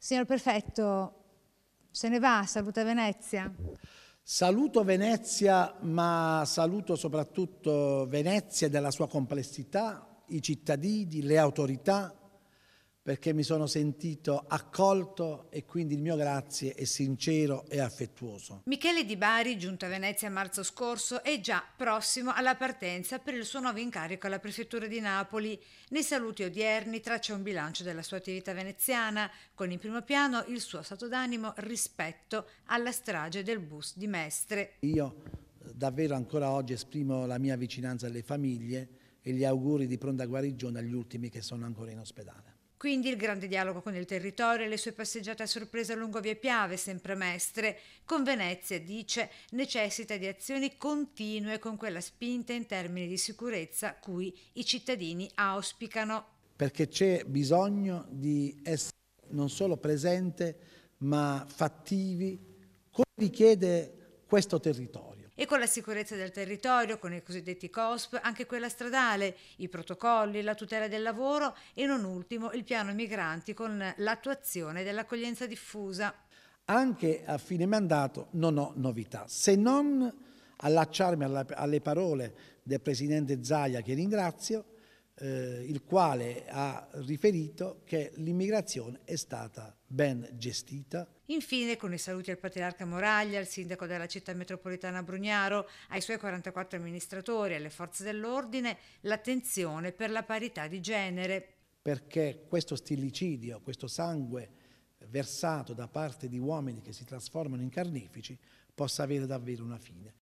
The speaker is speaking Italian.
Signor Prefetto, se ne va, saluta Venezia. Saluto Venezia, ma saluto soprattutto Venezia della sua complessità, i cittadini, le autorità, perché mi sono sentito accolto e quindi il mio grazie è sincero e affettuoso. Michele Di Bari, giunto a Venezia marzo scorso, è già prossimo alla partenza per il suo nuovo incarico alla Prefettura di Napoli. Nei saluti odierni traccia un bilancio della sua attività veneziana, con in primo piano il suo stato d'animo rispetto alla strage del bus di Mestre. Io eh, davvero ancora oggi esprimo la mia vicinanza alle famiglie e gli auguri di pronta guarigione agli ultimi che sono ancora in ospedale. Quindi il grande dialogo con il territorio e le sue passeggiate a sorpresa lungo via Piave, sempre mestre, con Venezia, dice, necessita di azioni continue con quella spinta in termini di sicurezza cui i cittadini auspicano. Perché c'è bisogno di essere non solo presente, ma fattivi, come richiede questo territorio e con la sicurezza del territorio, con i cosiddetti COSP, anche quella stradale, i protocolli, la tutela del lavoro e non ultimo il piano migranti con l'attuazione dell'accoglienza diffusa. Anche a fine mandato non ho novità, se non allacciarmi alla, alle parole del Presidente Zaia, che ringrazio, eh, il quale ha riferito che l'immigrazione è stata ben gestita, Infine, con i saluti al patriarca Moraglia, al sindaco della città metropolitana Brugnaro, ai suoi 44 amministratori, alle forze dell'ordine, l'attenzione per la parità di genere. Perché questo stillicidio, questo sangue versato da parte di uomini che si trasformano in carnefici, possa avere davvero una fine.